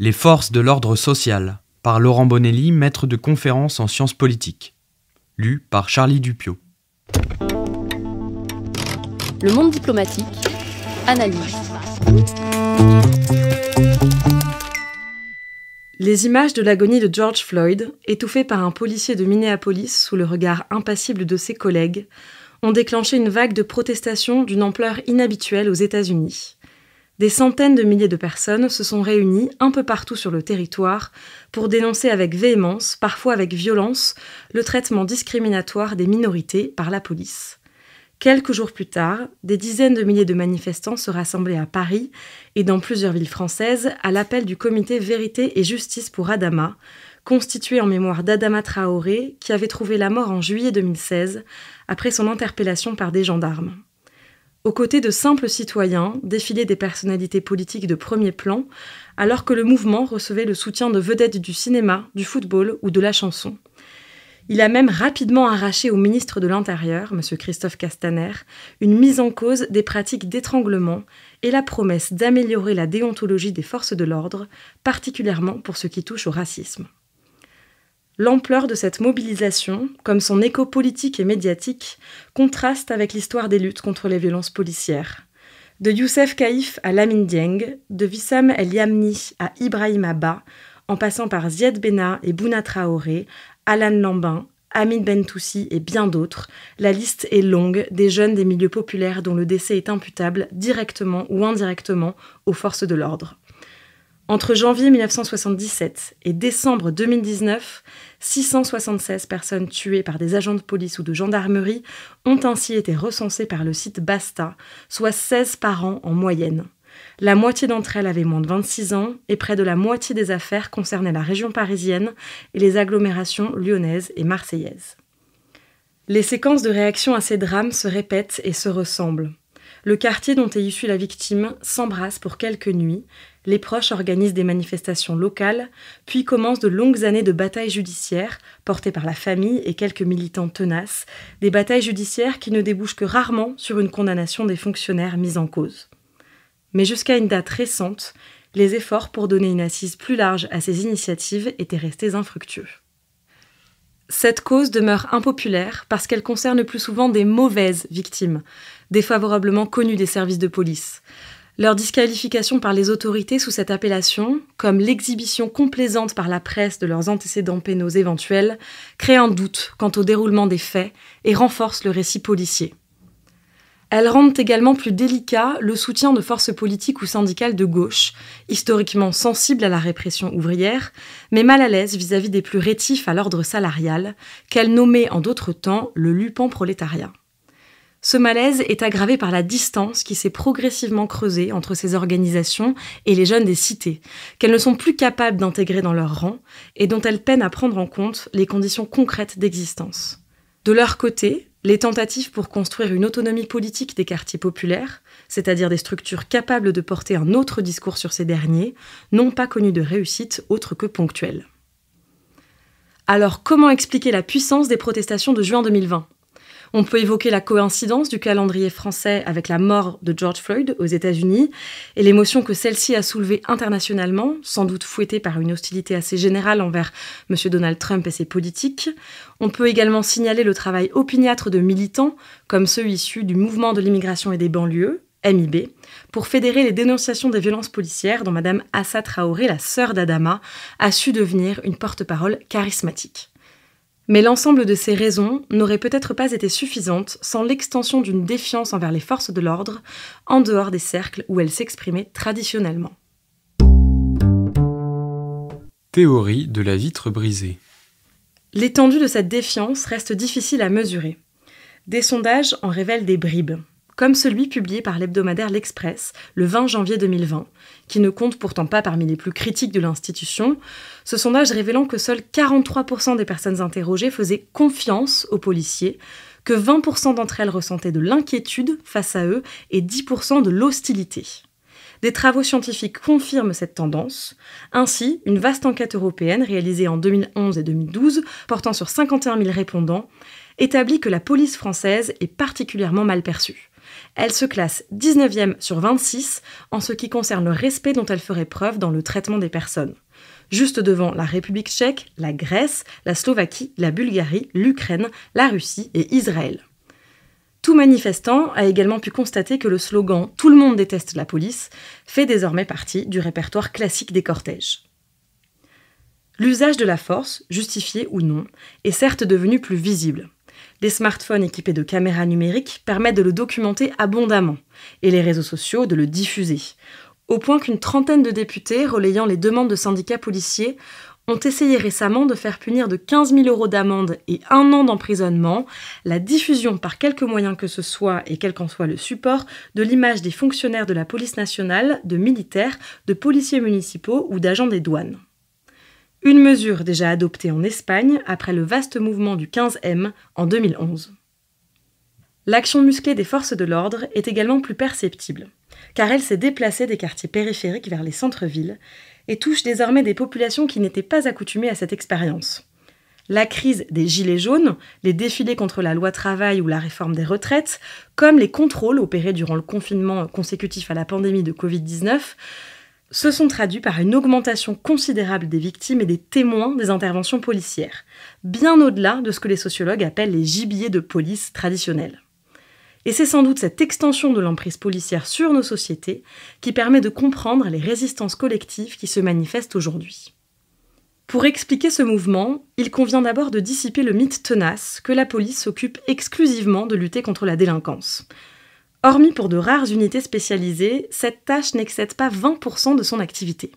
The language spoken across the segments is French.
Les forces de l'ordre social, par Laurent Bonelli, maître de conférence en sciences politiques. Lu par Charlie Dupio. Le monde diplomatique, analyse. Les images de l'agonie de George Floyd, étouffé par un policier de Minneapolis sous le regard impassible de ses collègues, ont déclenché une vague de protestations d'une ampleur inhabituelle aux États-Unis des centaines de milliers de personnes se sont réunies un peu partout sur le territoire pour dénoncer avec véhémence, parfois avec violence, le traitement discriminatoire des minorités par la police. Quelques jours plus tard, des dizaines de milliers de manifestants se rassemblaient à Paris et dans plusieurs villes françaises à l'appel du comité Vérité et Justice pour Adama, constitué en mémoire d'Adama Traoré qui avait trouvé la mort en juillet 2016 après son interpellation par des gendarmes aux côtés de simples citoyens, défilaient des personnalités politiques de premier plan, alors que le mouvement recevait le soutien de vedettes du cinéma, du football ou de la chanson. Il a même rapidement arraché au ministre de l'Intérieur, M. Christophe Castaner, une mise en cause des pratiques d'étranglement et la promesse d'améliorer la déontologie des forces de l'ordre, particulièrement pour ce qui touche au racisme. L'ampleur de cette mobilisation, comme son écho politique et médiatique, contraste avec l'histoire des luttes contre les violences policières. De Youssef Kaïf à Lamine Dieng, de Wissam El Yamni à Ibrahim Abba, en passant par Ziad Bena et Bouna Traoré, Alan Lambin, Ben Bentoussi et bien d'autres, la liste est longue des jeunes des milieux populaires dont le décès est imputable directement ou indirectement aux forces de l'ordre. Entre janvier 1977 et décembre 2019, 676 personnes tuées par des agents de police ou de gendarmerie ont ainsi été recensées par le site Basta, soit 16 par an en moyenne. La moitié d'entre elles avaient moins de 26 ans et près de la moitié des affaires concernaient la région parisienne et les agglomérations lyonnaises et marseillaises. Les séquences de réaction à ces drames se répètent et se ressemblent. Le quartier dont est issue la victime s'embrasse pour quelques nuits, les proches organisent des manifestations locales, puis commencent de longues années de batailles judiciaires, portées par la famille et quelques militants tenaces, des batailles judiciaires qui ne débouchent que rarement sur une condamnation des fonctionnaires mis en cause. Mais jusqu'à une date récente, les efforts pour donner une assise plus large à ces initiatives étaient restés infructueux. Cette cause demeure impopulaire parce qu'elle concerne plus souvent des mauvaises victimes, défavorablement connus des services de police. Leur disqualification par les autorités sous cette appellation, comme l'exhibition complaisante par la presse de leurs antécédents pénaux éventuels, crée un doute quant au déroulement des faits et renforce le récit policier. Elles rendent également plus délicat le soutien de forces politiques ou syndicales de gauche, historiquement sensibles à la répression ouvrière, mais mal à l'aise vis-à-vis des plus rétifs à l'ordre salarial, qu'elles nommaient en d'autres temps le lupan prolétariat. Ce malaise est aggravé par la distance qui s'est progressivement creusée entre ces organisations et les jeunes des cités, qu'elles ne sont plus capables d'intégrer dans leur rang et dont elles peinent à prendre en compte les conditions concrètes d'existence. De leur côté, les tentatives pour construire une autonomie politique des quartiers populaires, c'est-à-dire des structures capables de porter un autre discours sur ces derniers, n'ont pas connu de réussite autre que ponctuelle. Alors comment expliquer la puissance des protestations de juin 2020 on peut évoquer la coïncidence du calendrier français avec la mort de George Floyd aux États-Unis et l'émotion que celle-ci a soulevée internationalement, sans doute fouettée par une hostilité assez générale envers M. Donald Trump et ses politiques. On peut également signaler le travail opiniâtre de militants, comme ceux issus du mouvement de l'immigration et des banlieues, MIB, pour fédérer les dénonciations des violences policières dont Madame Assa Traoré, la sœur d'Adama, a su devenir une porte-parole charismatique. Mais l'ensemble de ces raisons n'aurait peut-être pas été suffisante sans l'extension d'une défiance envers les forces de l'ordre en dehors des cercles où elles s'exprimaient traditionnellement. Théorie de la vitre brisée. L'étendue de cette défiance reste difficile à mesurer. Des sondages en révèlent des bribes comme celui publié par l'hebdomadaire L'Express le 20 janvier 2020, qui ne compte pourtant pas parmi les plus critiques de l'institution, ce sondage révélant que seuls 43% des personnes interrogées faisaient confiance aux policiers, que 20% d'entre elles ressentaient de l'inquiétude face à eux et 10% de l'hostilité. Des travaux scientifiques confirment cette tendance. Ainsi, une vaste enquête européenne réalisée en 2011 et 2012, portant sur 51 000 répondants, établit que la police française est particulièrement mal perçue. Elle se classe 19e sur 26 en ce qui concerne le respect dont elle ferait preuve dans le traitement des personnes. Juste devant la République tchèque, la Grèce, la Slovaquie, la Bulgarie, l'Ukraine, la Russie et Israël. Tout manifestant a également pu constater que le slogan Tout le monde déteste la police fait désormais partie du répertoire classique des cortèges. L'usage de la force, justifié ou non, est certes devenu plus visible. Des smartphones équipés de caméras numériques permettent de le documenter abondamment et les réseaux sociaux de le diffuser, au point qu'une trentaine de députés relayant les demandes de syndicats policiers ont essayé récemment de faire punir de 15 000 euros d'amende et un an d'emprisonnement la diffusion par quelque moyen que ce soit et quel qu'en soit le support de l'image des fonctionnaires de la police nationale, de militaires, de policiers municipaux ou d'agents des douanes. Une mesure déjà adoptée en Espagne après le vaste mouvement du 15M en 2011. L'action musclée des forces de l'ordre est également plus perceptible, car elle s'est déplacée des quartiers périphériques vers les centres-villes et touche désormais des populations qui n'étaient pas accoutumées à cette expérience. La crise des gilets jaunes, les défilés contre la loi travail ou la réforme des retraites, comme les contrôles opérés durant le confinement consécutif à la pandémie de Covid-19, se sont traduits par une augmentation considérable des victimes et des témoins des interventions policières, bien au-delà de ce que les sociologues appellent les gibiers de police traditionnels. Et c'est sans doute cette extension de l'emprise policière sur nos sociétés qui permet de comprendre les résistances collectives qui se manifestent aujourd'hui. Pour expliquer ce mouvement, il convient d'abord de dissiper le mythe tenace que la police s'occupe exclusivement de lutter contre la délinquance. Hormis pour de rares unités spécialisées, cette tâche n'excède pas 20% de son activité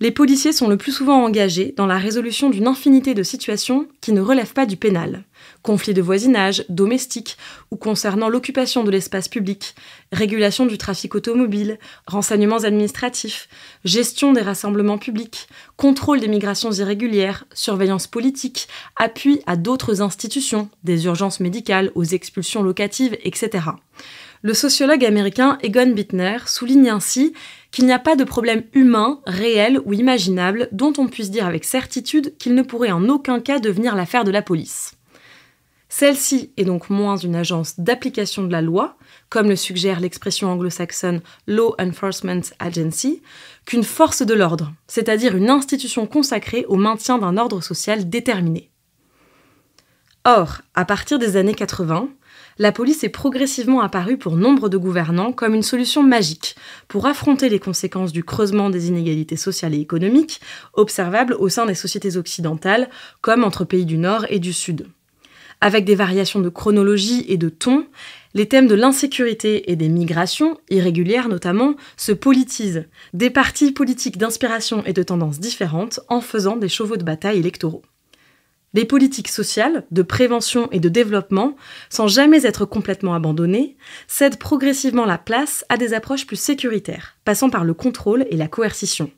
les policiers sont le plus souvent engagés dans la résolution d'une infinité de situations qui ne relèvent pas du pénal. Conflits de voisinage, domestiques ou concernant l'occupation de l'espace public, régulation du trafic automobile, renseignements administratifs, gestion des rassemblements publics, contrôle des migrations irrégulières, surveillance politique, appui à d'autres institutions, des urgences médicales aux expulsions locatives, etc. Le sociologue américain Egon Bittner souligne ainsi qu'il n'y a pas de problème humain, réel ou imaginable dont on puisse dire avec certitude qu'il ne pourrait en aucun cas devenir l'affaire de la police. Celle-ci est donc moins une agence d'application de la loi, comme le suggère l'expression anglo-saxonne Law Enforcement Agency, qu'une force de l'ordre, c'est-à-dire une institution consacrée au maintien d'un ordre social déterminé. Or, à partir des années 80, la police est progressivement apparue pour nombre de gouvernants comme une solution magique pour affronter les conséquences du creusement des inégalités sociales et économiques observables au sein des sociétés occidentales, comme entre pays du Nord et du Sud. Avec des variations de chronologie et de ton, les thèmes de l'insécurité et des migrations, irrégulières notamment, se politisent, des partis politiques d'inspiration et de tendances différentes en faisant des chevaux de bataille électoraux. Les politiques sociales, de prévention et de développement, sans jamais être complètement abandonnées, cèdent progressivement la place à des approches plus sécuritaires, passant par le contrôle et la coercition.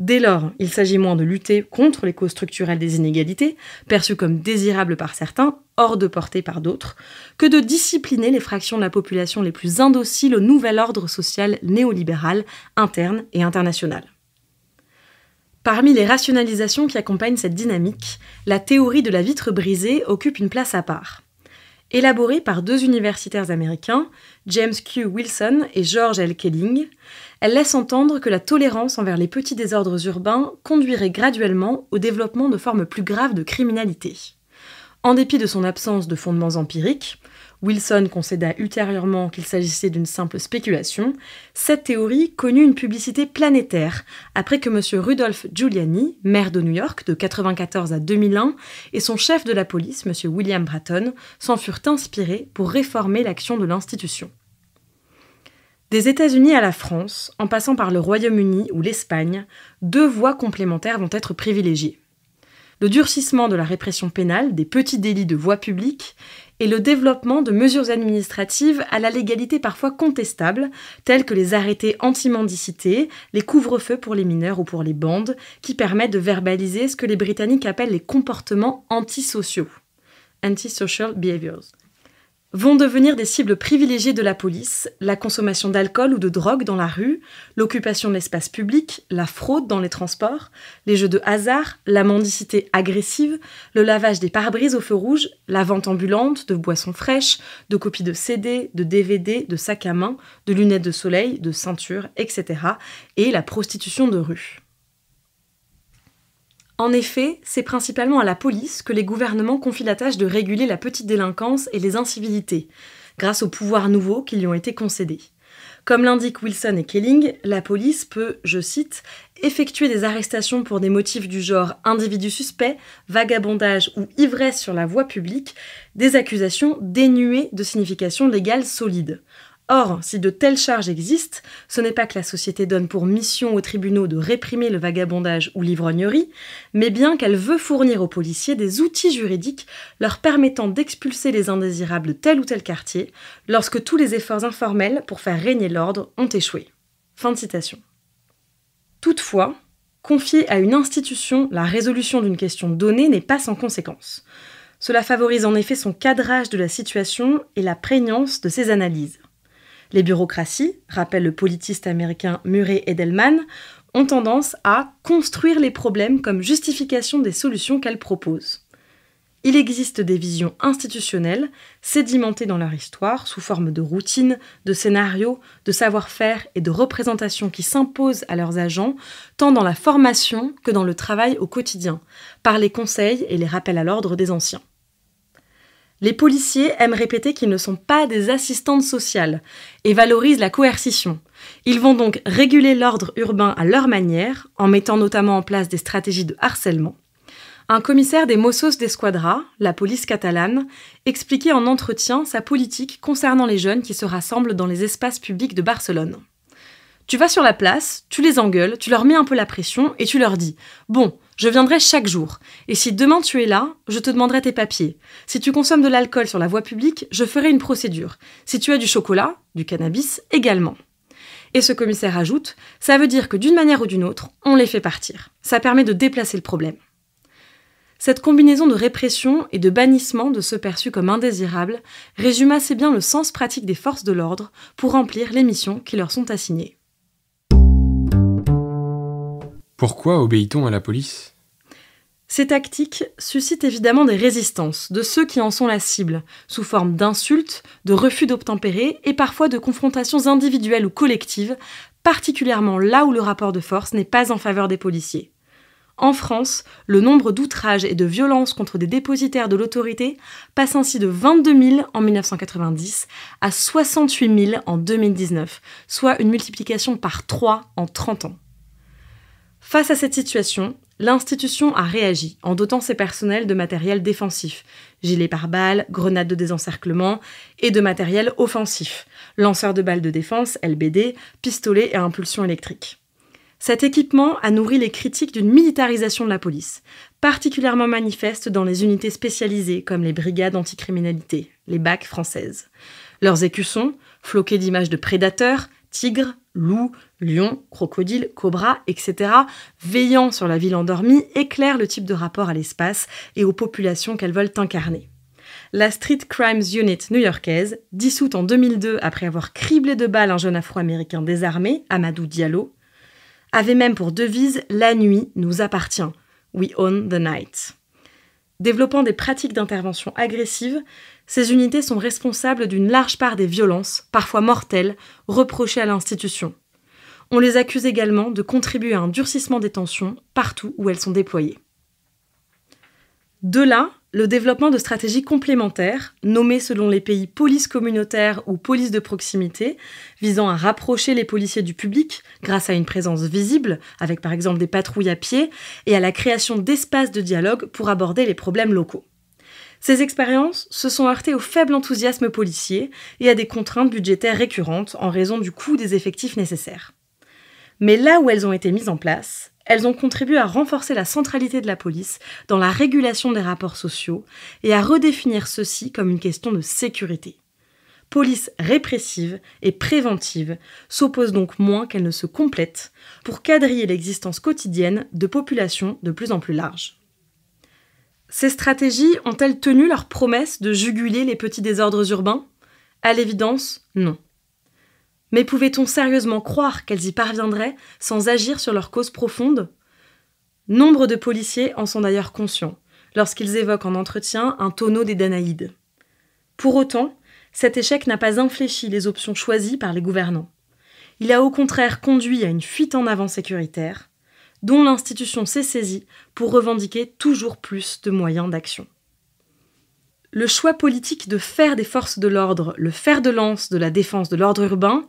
Dès lors, il s'agit moins de lutter contre les causes structurelles des inégalités, perçues comme désirables par certains, hors de portée par d'autres, que de discipliner les fractions de la population les plus indociles au nouvel ordre social néolibéral, interne et international. Parmi les rationalisations qui accompagnent cette dynamique, la théorie de la vitre brisée occupe une place à part. Élaborée par deux universitaires américains, James Q. Wilson et George L. Kelling, elle laisse entendre que la tolérance envers les petits désordres urbains conduirait graduellement au développement de formes plus graves de criminalité. En dépit de son absence de fondements empiriques, Wilson concéda ultérieurement qu'il s'agissait d'une simple spéculation, cette théorie connut une publicité planétaire après que M. Rudolph Giuliani, maire de New York de 1994 à 2001, et son chef de la police, M. William Bratton, s'en furent inspirés pour réformer l'action de l'institution. Des États-Unis à la France, en passant par le Royaume-Uni ou l'Espagne, deux voies complémentaires vont être privilégiées le durcissement de la répression pénale des petits délits de voie publique et le développement de mesures administratives à la légalité parfois contestable, telles que les arrêtés anti-mendicité, les couvre-feux pour les mineurs ou pour les bandes, qui permettent de verbaliser ce que les Britanniques appellent les comportements antisociaux. Antisocial behaviors vont devenir des cibles privilégiées de la police, la consommation d'alcool ou de drogue dans la rue, l'occupation de l'espace public, la fraude dans les transports, les jeux de hasard, la mendicité agressive, le lavage des pare-brises au feu rouge, la vente ambulante de boissons fraîches, de copies de CD, de DVD, de sacs à main, de lunettes de soleil, de ceintures, etc. et la prostitution de rue. En effet, c'est principalement à la police que les gouvernements confient la tâche de réguler la petite délinquance et les incivilités, grâce aux pouvoirs nouveaux qui lui ont été concédés. Comme l'indiquent Wilson et Kelling, la police peut, je cite, effectuer des arrestations pour des motifs du genre individu suspect, vagabondage ou ivresse sur la voie publique, des accusations dénuées de signification légale solide. Or, si de telles charges existent, ce n'est pas que la société donne pour mission aux tribunaux de réprimer le vagabondage ou l'ivrognerie, mais bien qu'elle veut fournir aux policiers des outils juridiques leur permettant d'expulser les indésirables de tel ou tel quartier, lorsque tous les efforts informels pour faire régner l'ordre ont échoué. Fin de citation. Toutefois, confier à une institution la résolution d'une question donnée n'est pas sans conséquence. Cela favorise en effet son cadrage de la situation et la prégnance de ses analyses. Les bureaucraties, rappelle le politiste américain Murray Edelman, ont tendance à construire les problèmes comme justification des solutions qu'elles proposent. Il existe des visions institutionnelles, sédimentées dans leur histoire, sous forme de routines, de scénarios, de savoir-faire et de représentations qui s'imposent à leurs agents, tant dans la formation que dans le travail au quotidien, par les conseils et les rappels à l'ordre des anciens. Les policiers aiment répéter qu'ils ne sont pas des assistantes sociales et valorisent la coercition. Ils vont donc réguler l'ordre urbain à leur manière, en mettant notamment en place des stratégies de harcèlement. Un commissaire des Mossos d'Esquadra, la police catalane, expliquait en entretien sa politique concernant les jeunes qui se rassemblent dans les espaces publics de Barcelone. Tu vas sur la place, tu les engueules, tu leur mets un peu la pression et tu leur dis Bon, je viendrai chaque jour. Et si demain tu es là, je te demanderai tes papiers. Si tu consommes de l'alcool sur la voie publique, je ferai une procédure. Si tu as du chocolat, du cannabis également. Et ce commissaire ajoute, ça veut dire que d'une manière ou d'une autre, on les fait partir. Ça permet de déplacer le problème. Cette combinaison de répression et de bannissement de ceux perçus comme indésirables résume assez bien le sens pratique des forces de l'ordre pour remplir les missions qui leur sont assignées. Pourquoi obéit-on à la police Ces tactiques suscitent évidemment des résistances de ceux qui en sont la cible, sous forme d'insultes, de refus d'obtempérer et parfois de confrontations individuelles ou collectives, particulièrement là où le rapport de force n'est pas en faveur des policiers. En France, le nombre d'outrages et de violences contre des dépositaires de l'autorité passe ainsi de 22 000 en 1990 à 68 000 en 2019, soit une multiplication par 3 en 30 ans. Face à cette situation, l'institution a réagi en dotant ses personnels de matériel défensif, gilets par balles grenades de désencerclement et de matériel offensif, lanceurs de balles de défense, LBD, pistolets et impulsion électrique. Cet équipement a nourri les critiques d'une militarisation de la police, particulièrement manifeste dans les unités spécialisées comme les brigades anticriminalité, les BAC françaises. Leurs écussons, floqués d'images de prédateurs, tigres, loup, lion, crocodiles, cobra, etc., veillant sur la ville endormie, éclaire le type de rapport à l'espace et aux populations qu'elles veulent incarner. La Street Crimes Unit new-yorkaise, dissoute en 2002 après avoir criblé de balles un jeune afro-américain désarmé, Amadou Diallo, avait même pour devise La nuit nous appartient. We own the night. Développant des pratiques d'intervention agressive, ces unités sont responsables d'une large part des violences, parfois mortelles, reprochées à l'institution. On les accuse également de contribuer à un durcissement des tensions partout où elles sont déployées. De là, le développement de stratégies complémentaires, nommées selon les pays police communautaire ou police de proximité, visant à rapprocher les policiers du public grâce à une présence visible, avec par exemple des patrouilles à pied, et à la création d'espaces de dialogue pour aborder les problèmes locaux. Ces expériences se sont heurtées au faible enthousiasme policier et à des contraintes budgétaires récurrentes en raison du coût des effectifs nécessaires. Mais là où elles ont été mises en place, elles ont contribué à renforcer la centralité de la police dans la régulation des rapports sociaux et à redéfinir ceci comme une question de sécurité. Police répressive et préventive s'opposent donc moins qu'elles ne se complètent pour quadriller l'existence quotidienne de populations de plus en plus larges. Ces stratégies ont-elles tenu leur promesse de juguler les petits désordres urbains À l'évidence, non. Mais pouvait-on sérieusement croire qu'elles y parviendraient sans agir sur leurs causes profondes Nombre de policiers en sont d'ailleurs conscients lorsqu'ils évoquent en entretien un tonneau des Danaïdes. Pour autant, cet échec n'a pas infléchi les options choisies par les gouvernants. Il a au contraire conduit à une fuite en avant sécuritaire, dont l'institution s'est saisie pour revendiquer toujours plus de moyens d'action. Le choix politique de faire des forces de l'ordre le fer de lance de la défense de l'ordre urbain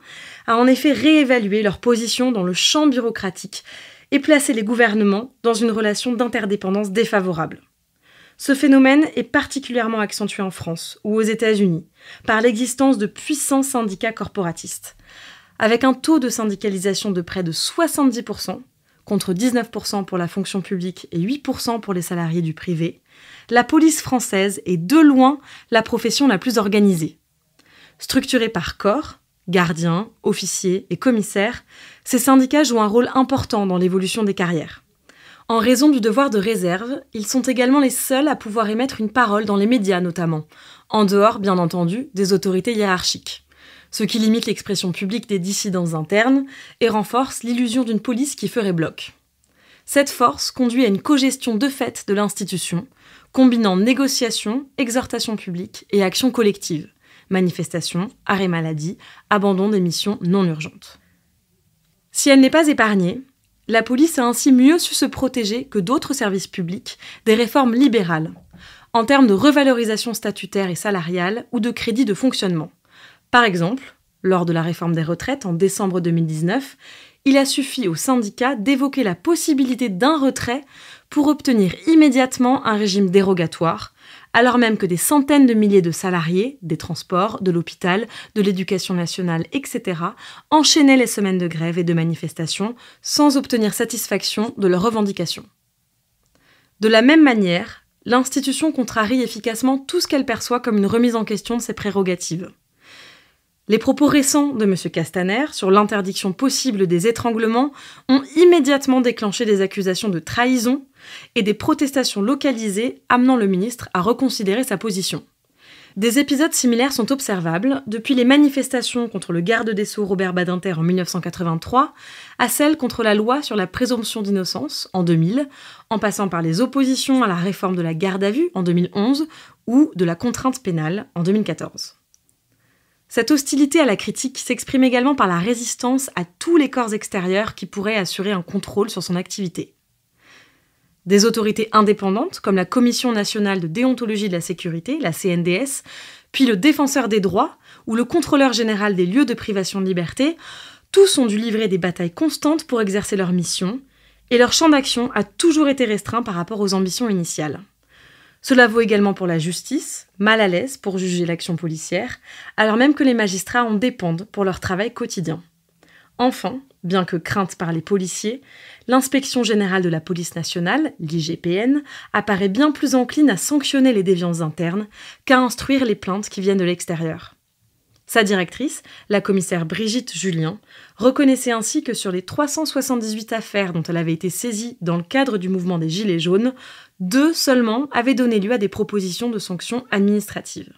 a en effet réévalué leur position dans le champ bureaucratique et placé les gouvernements dans une relation d'interdépendance défavorable. Ce phénomène est particulièrement accentué en France ou aux États-Unis par l'existence de puissants syndicats corporatistes. Avec un taux de syndicalisation de près de 70%, contre 19% pour la fonction publique et 8% pour les salariés du privé, la police française est de loin la profession la plus organisée. Structurée par corps, gardiens, officiers et commissaires, ces syndicats jouent un rôle important dans l'évolution des carrières. En raison du devoir de réserve, ils sont également les seuls à pouvoir émettre une parole dans les médias notamment, en dehors bien entendu des autorités hiérarchiques ce qui limite l'expression publique des dissidents internes et renforce l'illusion d'une police qui ferait bloc. Cette force conduit à une co-gestion de fait de l'institution, combinant négociation, exhortation publique et action collective, manifestations, arrêt maladie, abandon des missions non urgentes. Si elle n'est pas épargnée, la police a ainsi mieux su se protéger que d'autres services publics des réformes libérales, en termes de revalorisation statutaire et salariale ou de crédit de fonctionnement. Par exemple, lors de la réforme des retraites en décembre 2019, il a suffi aux syndicats d'évoquer la possibilité d'un retrait pour obtenir immédiatement un régime dérogatoire, alors même que des centaines de milliers de salariés, des transports, de l'hôpital, de l'éducation nationale, etc., enchaînaient les semaines de grève et de manifestations sans obtenir satisfaction de leurs revendications. De la même manière, l'institution contrarie efficacement tout ce qu'elle perçoit comme une remise en question de ses prérogatives. Les propos récents de M. Castaner sur l'interdiction possible des étranglements ont immédiatement déclenché des accusations de trahison et des protestations localisées amenant le ministre à reconsidérer sa position. Des épisodes similaires sont observables depuis les manifestations contre le garde des Sceaux Robert Badinter en 1983 à celles contre la loi sur la présomption d'innocence en 2000, en passant par les oppositions à la réforme de la garde à vue en 2011 ou de la contrainte pénale en 2014. Cette hostilité à la critique s'exprime également par la résistance à tous les corps extérieurs qui pourraient assurer un contrôle sur son activité. Des autorités indépendantes comme la Commission nationale de déontologie de la sécurité, la CNDS, puis le défenseur des droits ou le contrôleur général des lieux de privation de liberté, tous ont dû livrer des batailles constantes pour exercer leur mission, et leur champ d'action a toujours été restreint par rapport aux ambitions initiales. Cela vaut également pour la justice, mal à l'aise pour juger l'action policière, alors même que les magistrats en dépendent pour leur travail quotidien. Enfin, bien que crainte par les policiers, l'inspection générale de la police nationale, l'IGPN, apparaît bien plus encline à sanctionner les déviances internes qu'à instruire les plaintes qui viennent de l'extérieur. Sa directrice, la commissaire Brigitte Julien, reconnaissait ainsi que sur les 378 affaires dont elle avait été saisie dans le cadre du mouvement des Gilets jaunes, deux seulement avaient donné lieu à des propositions de sanctions administratives.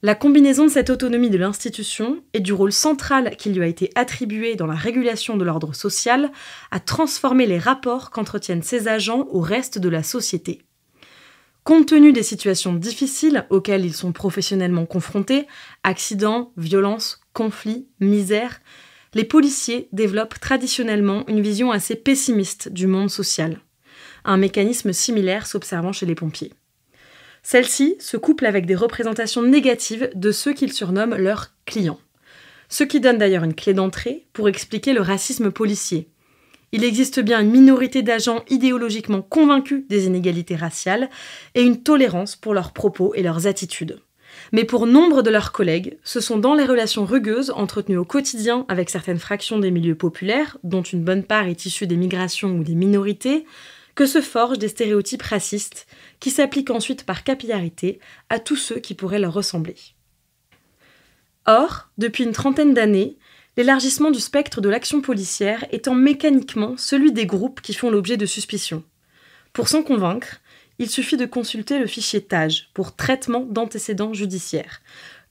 La combinaison de cette autonomie de l'institution et du rôle central qui lui a été attribué dans la régulation de l'ordre social a transformé les rapports qu'entretiennent ses agents au reste de la société. Compte tenu des situations difficiles auxquelles ils sont professionnellement confrontés, accidents, violences, conflits, misère, les policiers développent traditionnellement une vision assez pessimiste du monde social. Un mécanisme similaire s'observant chez les pompiers. Celle-ci se couple avec des représentations négatives de ceux qu'ils surnomment leurs clients. Ce qui donne d'ailleurs une clé d'entrée pour expliquer le racisme policier, il existe bien une minorité d'agents idéologiquement convaincus des inégalités raciales et une tolérance pour leurs propos et leurs attitudes. Mais pour nombre de leurs collègues, ce sont dans les relations rugueuses entretenues au quotidien avec certaines fractions des milieux populaires, dont une bonne part est issue des migrations ou des minorités, que se forgent des stéréotypes racistes, qui s'appliquent ensuite par capillarité à tous ceux qui pourraient leur ressembler. Or, depuis une trentaine d'années, l'élargissement du spectre de l'action policière étant mécaniquement celui des groupes qui font l'objet de suspicions. Pour s'en convaincre, il suffit de consulter le fichier TAGE pour traitement d'antécédents judiciaires,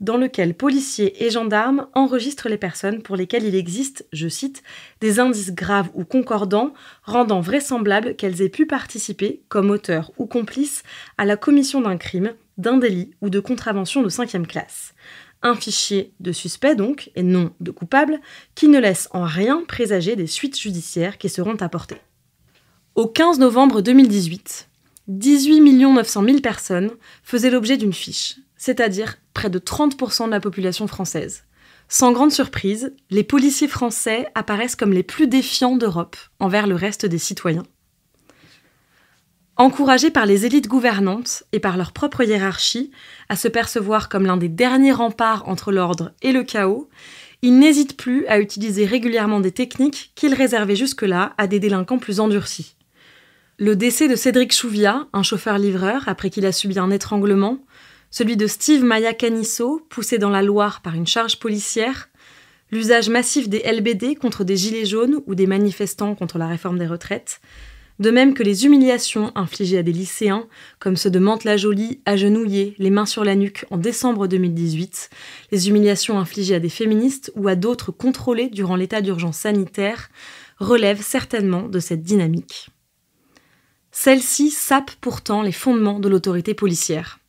dans lequel policiers et gendarmes enregistrent les personnes pour lesquelles il existe, je cite, des indices graves ou concordants rendant vraisemblable qu'elles aient pu participer, comme auteurs ou complices, à la commission d'un crime, d'un délit ou de contravention de cinquième classe un fichier de suspects donc, et non de coupables, qui ne laisse en rien présager des suites judiciaires qui seront apportées. Au 15 novembre 2018, 18 900 000 personnes faisaient l'objet d'une fiche, c'est-à-dire près de 30% de la population française. Sans grande surprise, les policiers français apparaissent comme les plus défiants d'Europe envers le reste des citoyens. Encouragés par les élites gouvernantes et par leur propre hiérarchie à se percevoir comme l'un des derniers remparts entre l'ordre et le chaos, ils n'hésitent plus à utiliser régulièrement des techniques qu'ils réservaient jusque-là à des délinquants plus endurcis. Le décès de Cédric Chouvia, un chauffeur-livreur, après qu'il a subi un étranglement, celui de Steve Maya Canisso, poussé dans la Loire par une charge policière, l'usage massif des LBD contre des gilets jaunes ou des manifestants contre la réforme des retraites, de même que les humiliations infligées à des lycéens, comme ceux de Mantes-la-Jolie, agenouillés, les mains sur la nuque en décembre 2018, les humiliations infligées à des féministes ou à d'autres contrôlés durant l'état d'urgence sanitaire, relèvent certainement de cette dynamique. Celle-ci sape pourtant les fondements de l'autorité policière.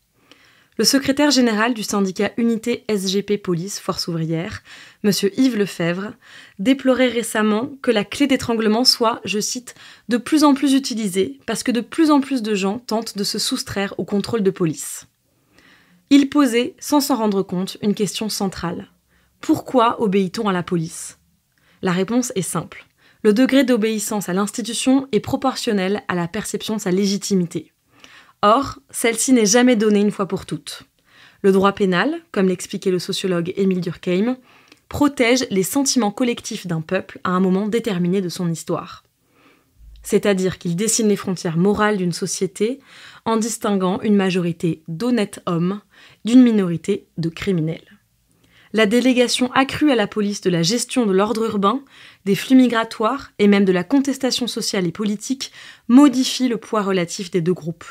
Le secrétaire général du syndicat Unité SGP Police Force ouvrière, M. Yves Lefebvre, déplorait récemment que la clé d'étranglement soit, je cite, de plus en plus utilisée parce que de plus en plus de gens tentent de se soustraire au contrôle de police. Il posait, sans s'en rendre compte, une question centrale. Pourquoi obéit-on à la police La réponse est simple. Le degré d'obéissance à l'institution est proportionnel à la perception de sa légitimité. Or, celle-ci n'est jamais donnée une fois pour toutes. Le droit pénal, comme l'expliquait le sociologue Émile Durkheim, protège les sentiments collectifs d'un peuple à un moment déterminé de son histoire. C'est-à-dire qu'il dessine les frontières morales d'une société en distinguant une majorité d'honnêtes hommes d'une minorité de criminels. La délégation accrue à la police de la gestion de l'ordre urbain, des flux migratoires et même de la contestation sociale et politique modifie le poids relatif des deux groupes.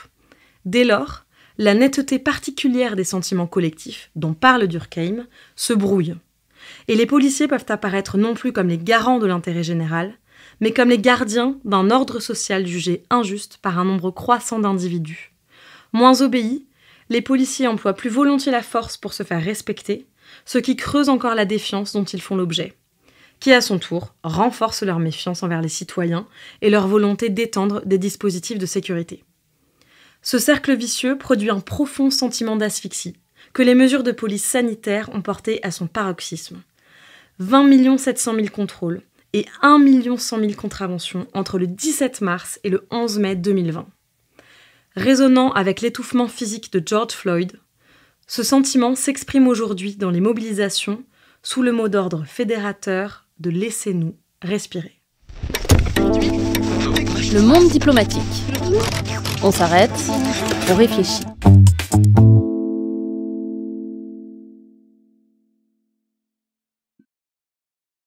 Dès lors, la netteté particulière des sentiments collectifs dont parle Durkheim se brouille. Et les policiers peuvent apparaître non plus comme les garants de l'intérêt général, mais comme les gardiens d'un ordre social jugé injuste par un nombre croissant d'individus. Moins obéis, les policiers emploient plus volontiers la force pour se faire respecter, ce qui creuse encore la défiance dont ils font l'objet, qui à son tour renforce leur méfiance envers les citoyens et leur volonté d'étendre des dispositifs de sécurité. Ce cercle vicieux produit un profond sentiment d'asphyxie, que les mesures de police sanitaire ont porté à son paroxysme. 20 700 000 contrôles et 1 100 000 contraventions entre le 17 mars et le 11 mai 2020. Résonnant avec l'étouffement physique de George Floyd, ce sentiment s'exprime aujourd'hui dans les mobilisations sous le mot d'ordre fédérateur de Laissez-nous respirer. Le monde diplomatique. On s'arrête, on réfléchit.